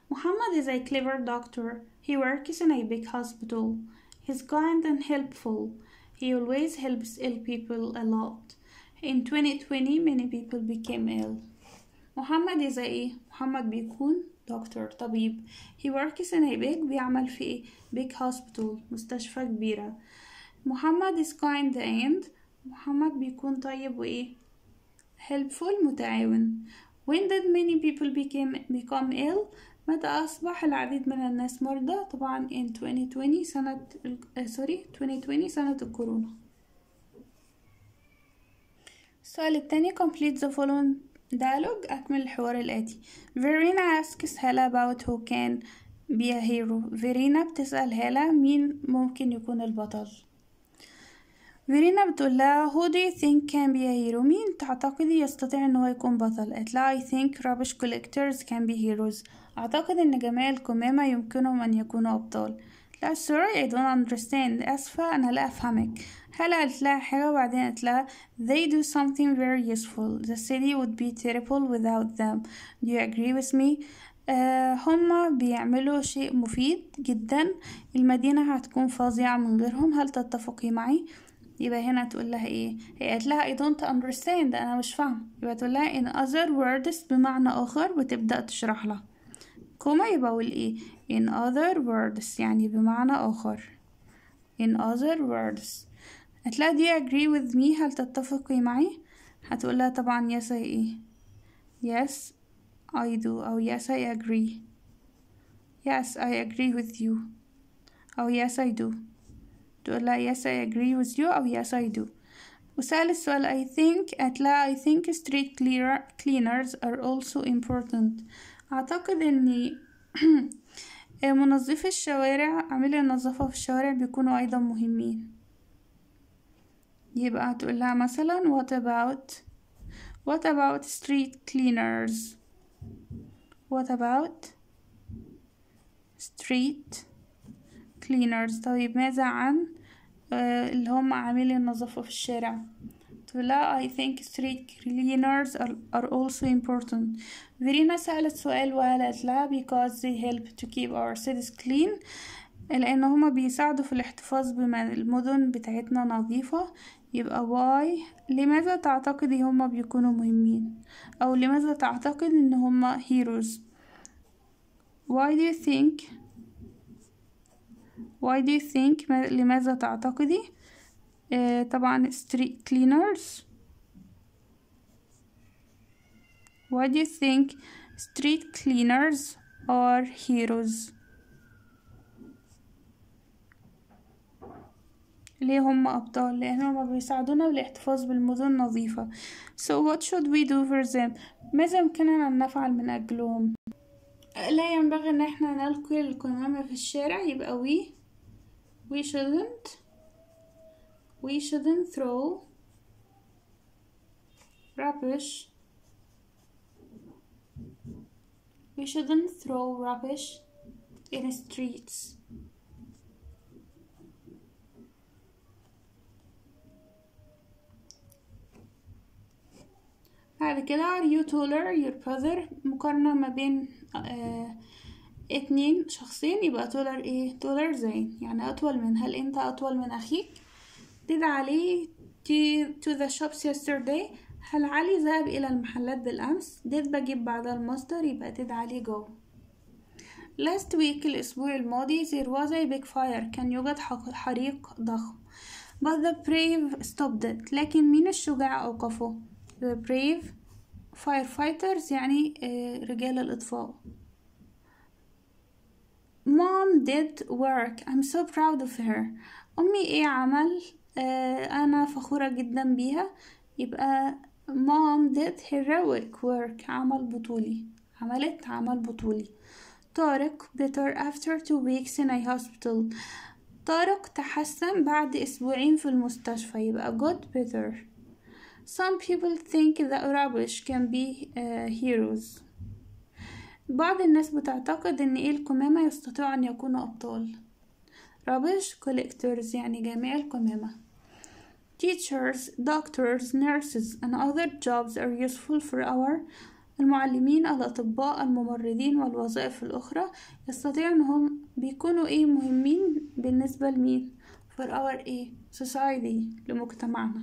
Muhammad is a clever doctor. He works in a big hospital. He's kind and helpful. He always helps ill people a lot. In 2020, many people became ill. Muhammad is a Muhammad بيكون دكتور طبيب he works in a big بيعمل في big hospital مستشفى كبيرة محمد is kind and محمد بيكون طيب وإيه helpful متعاون when did many people became become ill متى أصبح العديد من الناس مرضى طبعا in 2020 سنة سوري 2020 سنة الكورونا السؤال التاني complete the following دالوج أكمل الحوار الآتي فيرينا asks هالا about who can be a hero فيرينا بتسأل هالا مين ممكن يكون البطل فيرينا بتقول لها who do you think can be a hero مين تعتقدي يستطيع ان هو يكون بطل قالت لها I think rubbish collectors can be heroes اعتقد ان جميع الكمامة يمكنهم ان يكونوا ابطال لا sorry I don't understand اسفة انا لا افهمك هلا قالت لها حاجة وبعدين قالت لها they do something very useful the city would be terrible without them do you agree with me أه هما بيعملوا شيء مفيد جدا المدينة هتكون فظيعة من غيرهم هل تتفقي معي يبقى هنا تقول لها ايه هي قالت لها I don't understand انا مش فاهمة يبقى تقول لها in other words بمعنى اخر وتبدأ تشرح لها كوما يبقى اقول ايه in other words يعني بمعنى اخر in other words هتلاقي do you agree with me هل تتفقي معي هتقولها طبعا yes I ايه yes I do أو yes I agree yes I agree with you أو yes I do تقولها yes I agree with you أو yes I do وسأل السؤال I think هتلاقي I think street cleaner, cleaners are also important أعتقد أني منظفي الشوارع عاملي النظافة في الشوارع بيكونوا أيضا مهمين يبقى هتقول لها مثلا what about what about street cleaners what about street cleaners طيب ماذا عن اللي هم عاملين النظافة في الشارع تقول لها I think street cleaners are, are also important فيرينا سألت سؤال وقالت لها because they help to keep our cities clean لأن هما بيساعدوا في الاحتفاظ بما المدن بتاعتنا نظيفة يبقى why لماذا تعتقدي هما بيكونوا مهمين أو لماذا تعتقد إن هما heroes why do you think why do you think لماذا تعتقدي آه طبعا street cleaners why do you think street cleaners are heroes ليه هم أبطال لأنهم بيساعدونا بالاحتفاظ بالمدن نظيفة So what should we do for them ماذا يمكننا أن نفعل من أجلهم لا ينبغي أن احنا نلقي القمامة في الشارع يبقى we we shouldn't we shouldn't throw rubbish we shouldn't throw rubbish in streets بعد كده you taller your brother مقارنة ما بين آه اتنين شخصين يبقى taller ايه taller زين يعني أطول من هل أنت أطول من أخيك did علي to the shops yesterday هل علي ذهب إلى المحلات بالأمس did بجيب بعدها المصدر يبقى did علي go last week الأسبوع الماضي there was a big fire كان يوجد حريق ضخم but the brave stopped it لكن مين الشجاع أوقفه بريف فاير فايترز يعني آه، رجال الإطفاء Mom did work I'm so proud of her أمي إيه عمل آه، أنا فخورة جدا بيها يبقى mom did heroic work عمل بطولي عملت عمل بطولي طارق better after two weeks in a hospital طارق تحسن بعد أسبوعين في المستشفى يبقى good better Some people think the rubbish can be uh, heroes بعض الناس بتعتقد ان ايه القمامة يستطيعوا ان يكونوا ابطال rubbish collectors يعني جميع القمامة teachers, doctors, nurses and other jobs are useful for our المعلمين الأطباء الممرضين والوظائف الأخرى يستطيع أنهم بيكونوا إيه مهمين بالنسبة لمين for our إيه society لمجتمعنا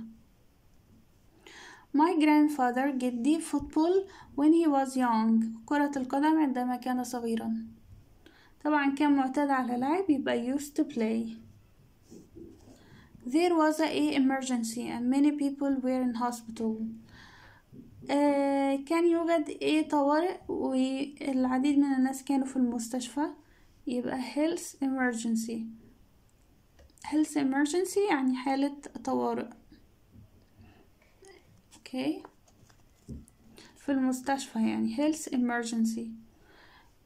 My grandfather get the football when he was young كرة القدم عندما كان صغيرا طبعا كان معتاد على لعب يبقى used to play There was a emergency and many people were in hospital كان يوجد ايه طوارئ والعديد من الناس كانوا في المستشفى يبقى health emergency health emergency يعني حالة طوارئ اوكي في المستشفى يعني health emergency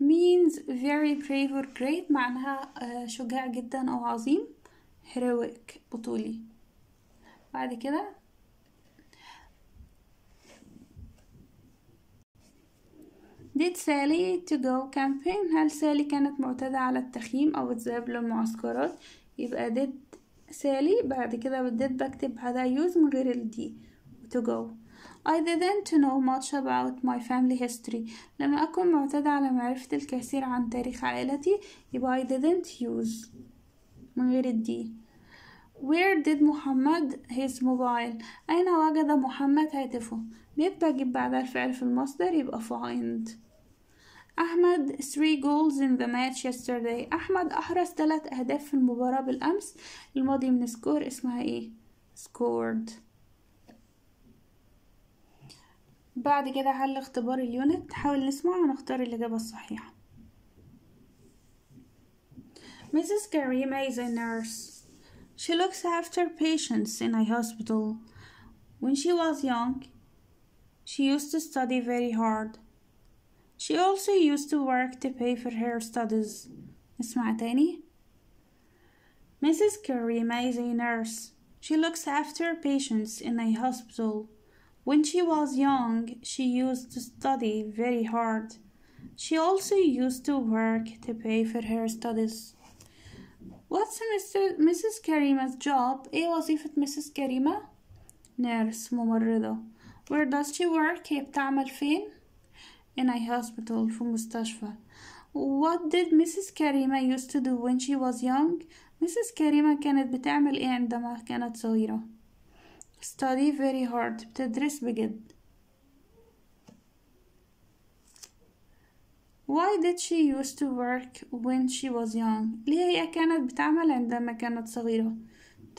means very brave or great معناها آه، شجاع جدا او عظيم heroic بطولي بعد كده did Sally to go camping هل سالي كانت معتادة على التخييم أو الذهاب للمعسكرات يبقى did سالي بعد كده بالديد بكتب هذا يوز من غير الدي to go I didn't know much about my family history لما أكون معتادة على معرفة الكثير عن تاريخ عائلتي يبقى I didn't use من غير الدي Where did محمد his mobile أين وجد محمد هاتفه did بجيب بعد الفعل في المصدر يبقى find أحمد 3 goals in the match yesterday أحمد أحرز 3 أهداف في المباراة بالأمس الماضي من سكور اسمها إيه scored بعد كده هل اختبار اليونت حاول نسمع ونختار الإجابة الصحيحة Mrs. Karima is a nurse. She looks after patients in a hospital. When she was young, she used to study very hard. She also used to work to pay for her studies. اسمع تاني. Mrs. Karima is a nurse. She looks after patients in a hospital. When she was young, she used to study very hard. She also used to work to pay for her studies. What's Mr. Mrs. Karima's job? It if it Mrs. Karima, nurse ممرضة. Where does she work? هي بتعمل فين؟ In a hospital في مستشفى. What did Mrs. Karima used to do when she was young? Mrs. Karima كانت بتعمل ايه عندما كانت صغيرة؟ study very hard بتدرس بجد Why did she used to work when she was young? ليه هي كانت بتعمل عندما كانت صغيرة؟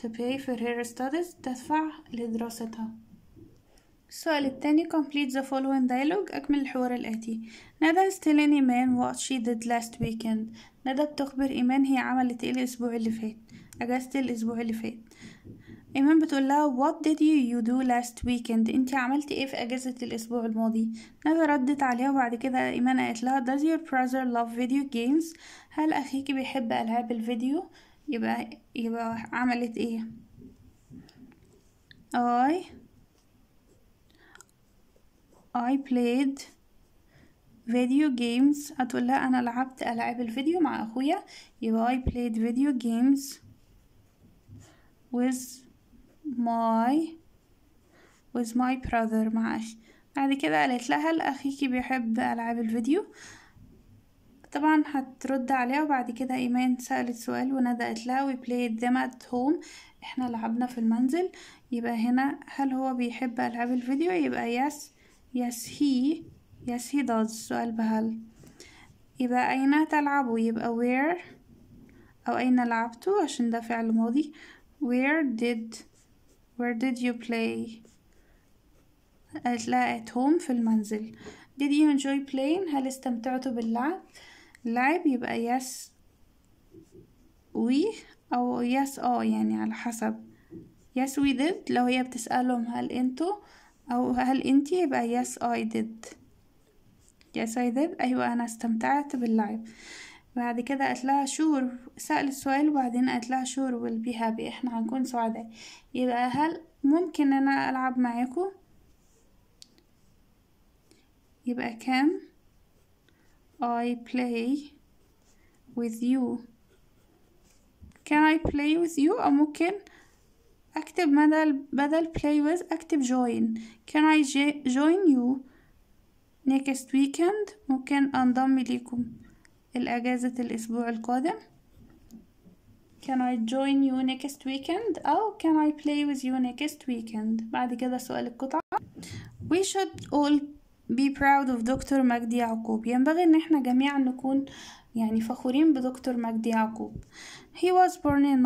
To pay for her studies تدفع لدراستها السؤال الثاني complete the following dialogue أكمل الحوار الآتي ندى is telling إيمان what she did last weekend ندى بتخبر إيمان هي عملت إيه الأسبوع اللي فات أجازة الأسبوع اللي فات ايمان بتقول لها what did you, do last weekend انت عملت ايه في اجازة الاسبوع الماضي نادى ردت عليها وبعد كده ايمان قالت لها does your brother love video games هل اخيك بيحب العاب الفيديو يبقى يبقى عملت ايه I I played video games هتقول لها انا لعبت العاب الفيديو مع اخويا يبقى I played video games with ماي with my brother معاش بعد كده قالت لها لأخيكي بيحب ألعاب الفيديو طبعا هترد عليها وبعد كده إيمان سألت سؤال وندى لها we played them at home احنا لعبنا في المنزل يبقى هنا هل هو بيحب ألعاب الفيديو يبقى yes yes he yes he does سؤال بهل يبقى أين تلعبوا يبقى where أو أين لعبتوا عشان ده فعل ماضي where did Where did you play قالت لها at home في المنزل Did you enjoy playing هل استمتعتوا باللعب لعب يبقى yes we أو yes اه يعني على حسب yes we did لو هي بتسألهم هل انتوا أو هل انتي يبقى yes I did yes I did أيوة أنا استمتعت باللعب بعد كده قالت لها شور سأل السؤال وبعدين قالت لها شور ويل بي هابي احنا هنكون سعداء يبقى هل ممكن انا العب معاكم يبقى كان I play with you can I play with you او ممكن اكتب بدل بدل play with اكتب join can I join you next weekend ممكن انضم ليكم الأجازة الأسبوع القادم Can I join you next weekend أو Can I play with you next weekend بعد كده سؤال القطعة We should all be proud of دكتور مجدي يعقوب ينبغي ان احنا جميعا نكون يعني فخورين بدكتور مجدي يعقوب He was born in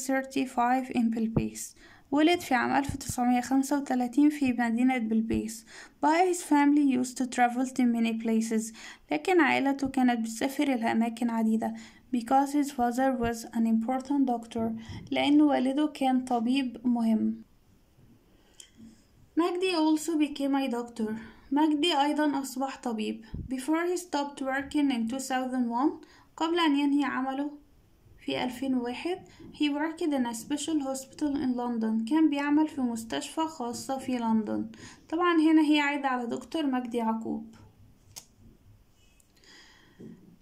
1935 in Belpace ولد في عام 1935 في مدينة بلبيس By his family used to travel to many places لكن عائلته كانت بتسافر إلى أماكن عديدة because his father was an important doctor لأن والده كان طبيب مهم مجدي also became a doctor مجدي أيضا أصبح طبيب before he stopped working in 2001 قبل أن ينهي عمله في 2001 he worked in a special hospital in London كان بيعمل في مستشفى خاصة في لندن طبعا هنا هي عايدة على دكتور مجدي يعقوب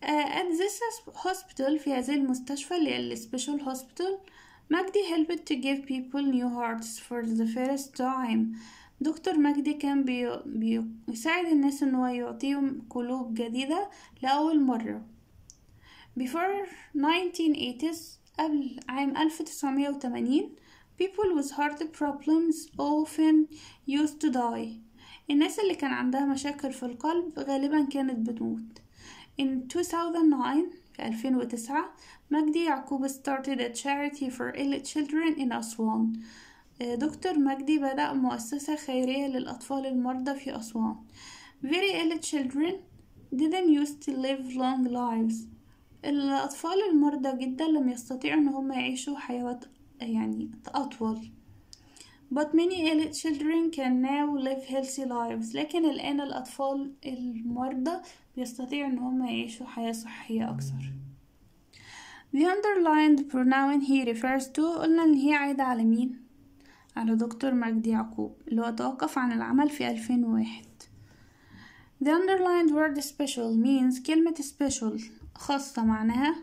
uh, at this hospital في هذه المستشفى اللي هي السبيشال hospital مجدي helped to give people new hearts for the first time دكتور مجدي كان بيساعد الناس ان هو يعطيهم قلوب جديدة لأول مرة Before 1980s قبل عام 1980 people with heart problems often used to die الناس اللي كان عندها مشاكل في القلب غالبا كانت بتموت In 2009 في 2009 مجدي يعقوب started a charity for ill children in Aswan. دكتور مجدي بدأ مؤسسة خيرية للأطفال المرضى في أسوان Very ill children didn't used to live long lives الأطفال المرضى جدا لم يستطيعوا إن هم يعيشوا حياة يعني أطول But many ill children can now live healthy lives لكن الآن الأطفال المرضى بيستطيعوا إن هم يعيشوا حياة صحية أكثر The underlined pronoun he refers to قلنا إن هي عايدة على مين؟ على دكتور مجدي يعقوب اللي هو توقف عن العمل في 2001 The underlined word special means كلمة special خاصة معناها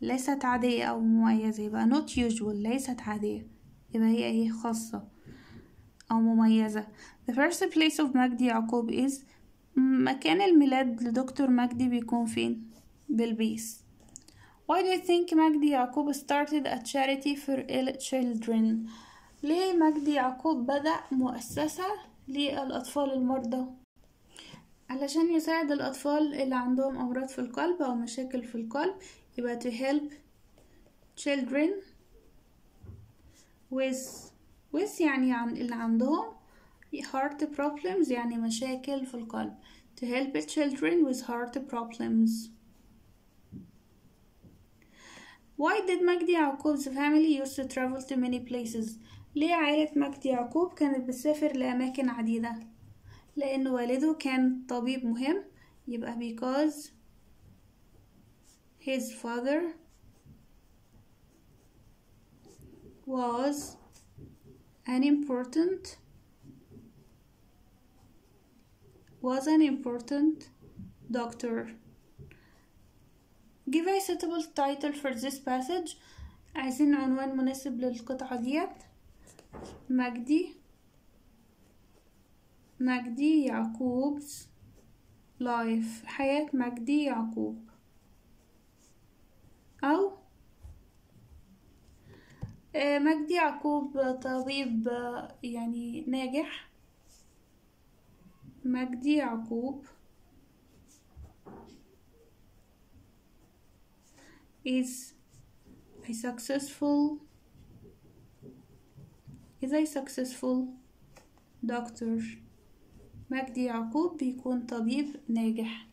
ليست عادية أو مميزة يبقى not usual ليست عادية يبقى هي ايه خاصة أو مميزة the first place of مجدي يعقوب is مكان الميلاد لدكتور مجدي بيكون فين بلبيس Why do you think مجدي يعقوب started a charity for ill children؟ ليه مجدي يعقوب بدأ مؤسسة للأطفال المرضى؟ علشان يساعد الأطفال اللي عندهم أمراض في القلب أو مشاكل في القلب يبقى to help children with with يعني عن اللي عندهم heart problems يعني مشاكل في القلب to help children with heart problems Why did Magdi Yaqub's family used to travel to many places؟ ليه عائلة مجدي يعقوب كانت بتسافر لأماكن عديدة؟ لأن والده كان طبيب مهم يبقى because his father was an important was an important doctor. Give a suitable title for this passage. عايزين عنوان مناسب للقطعة ديت مجدي مجدي يعقوب لايف حياة مجدي يعقوب أو اه، مجدي يعقوب طبيب يعني ناجح مجدي يعقوب is a successful is a successful doctor مجدي يعقوب بيكون طبيب ناجح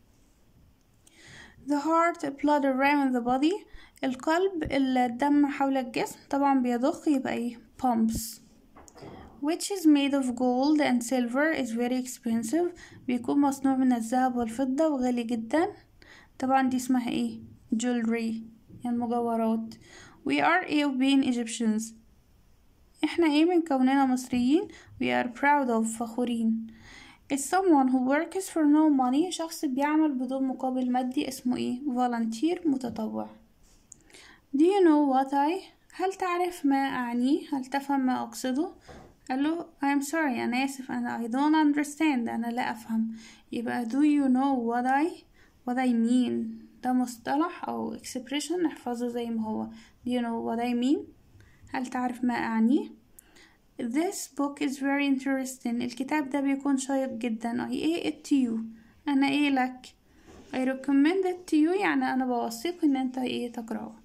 the heart blood around the body القلب الدم حول الجسم طبعا بيضخ يبقى ايه pumps which is made of gold and silver is very expensive بيكون مصنوع من الذهب والفضة وغالي جدا طبعا دي اسمها ايه jewelry يعني مجوهرات we are Ethiopian Egyptians احنا ايه من كوننا مصريين we are proud of فخورين is someone who works for no money شخص بيعمل بدون مقابل مادي اسمه ايه volunteer متطوع do you know what I هل تعرف ما أعنيه هل تفهم ما أقصده قال له I'm sorry أنا آسف أنا I don't understand أنا لا أفهم يبقى do you know what I what I mean ده مصطلح أو expression احفظه زي ما هو do you know what I mean هل تعرف ما أعنيه This book is very interesting الكتاب ده بيكون شيق جدا I ايه it to you أنا ايه لك I recommend it to you يعني أنا بوصيك إن أنت ايه تقرأه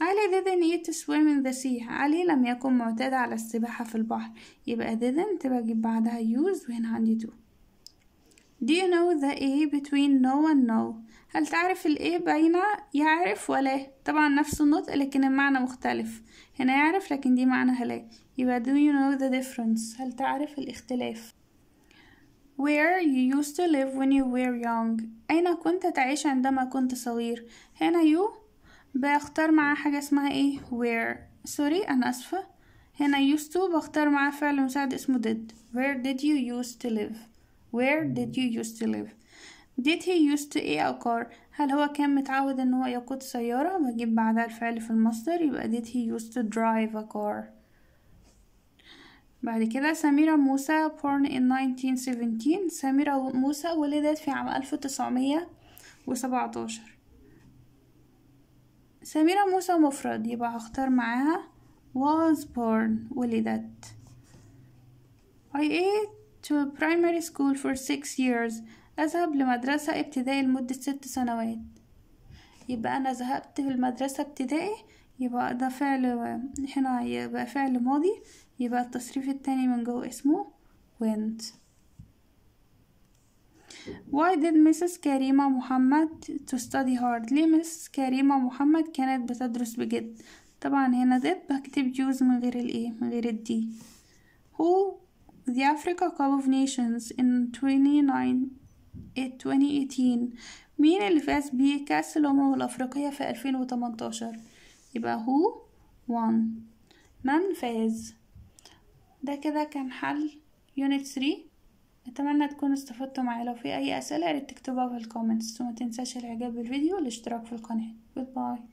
علي didn't eat to swim in the sea علي لم يكن معتاد على السباحة في البحر يبقى didn't تبقى أجيب بعدها use وهنا عندي do Do you know the A between no and no هل تعرف الإيه باينة يعرف ولا طبعا نفس النطق لكن المعنى مختلف هنا يعرف لكن دي معنى هلا يبقى do you know the difference هل تعرف الاختلاف where you used to live when you were young أين كنت تعيش عندما كنت صغير هنا you بختار معاه حاجة اسمها ايه where سوري أنا أسفة هنا used to بختار معاه فعل مساعد اسمه did where did you used to live where did you used to live did he used to eat a car هل هو كان متعود ان هو يقود سيارة بجيب بعدها الفعل في المصدر يبقى did he used to drive a car بعد كده سميرة موسى born in 1917 سميرة موسى ولدت في عام 1917 سميرة موسى مفرد يبقى هختار معاها was born ولدت I ate to primary school for six years أذهب لمدرسة ابتدائي لمدة ست سنوات يبقى أنا ذهبت في المدرسة ابتدائي يبقى ده فعل هنا يبقى فعل ماضي يبقى التصريف التاني من جوه اسمه went Why did Mrs. كريمة محمد to study hard ليه Mrs. كريمة محمد كانت بتدرس بجد طبعا هنا did بكتب use من غير الايه من غير الدي Who the Africa Cup of Nations in 29 2018 مين اللي فاز بكأس الأمم الأفريقية في 2018 يبقى هو وان من فاز ده كده كان حل يونت 3 اتمنى تكونوا استفدتوا معايا لو في اي اسئله يا ريت تكتبوها في الكومنتس وما تنساش الاعجاب بالفيديو والاشتراك في القناه باي